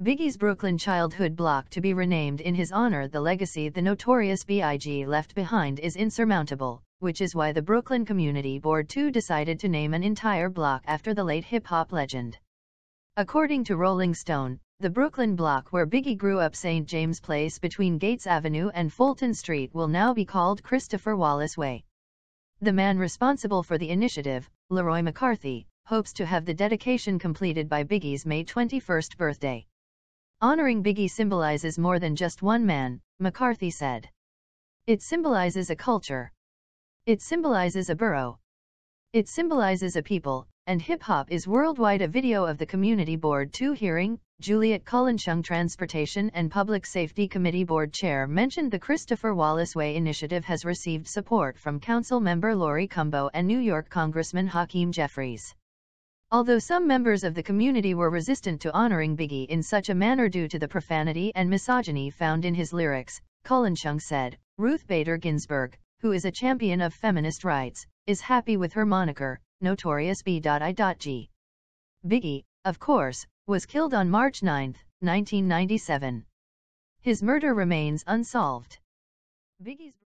Biggie's Brooklyn childhood block to be renamed in his honor the legacy the notorious B.I.G. left behind is insurmountable, which is why the Brooklyn Community Board Two decided to name an entire block after the late hip-hop legend. According to Rolling Stone, the Brooklyn block where Biggie grew up St. James Place between Gates Avenue and Fulton Street will now be called Christopher Wallace Way. The man responsible for the initiative, Leroy McCarthy, hopes to have the dedication completed by Biggie's May 21st birthday. Honoring Biggie symbolizes more than just one man, McCarthy said. It symbolizes a culture. It symbolizes a borough. It symbolizes a people, and hip hop is worldwide. A video of the Community Board 2 hearing, Juliet Collinchung Transportation and Public Safety Committee Board Chair mentioned the Christopher Wallace Way initiative has received support from Council Member Lori Cumbo and New York Congressman Hakeem Jeffries. Although some members of the community were resistant to honoring Biggie in such a manner due to the profanity and misogyny found in his lyrics, Colin Chung said, Ruth Bader Ginsburg, who is a champion of feminist rights, is happy with her moniker, Notorious B.I.G. Biggie, of course, was killed on March 9, 1997. His murder remains unsolved. Biggie's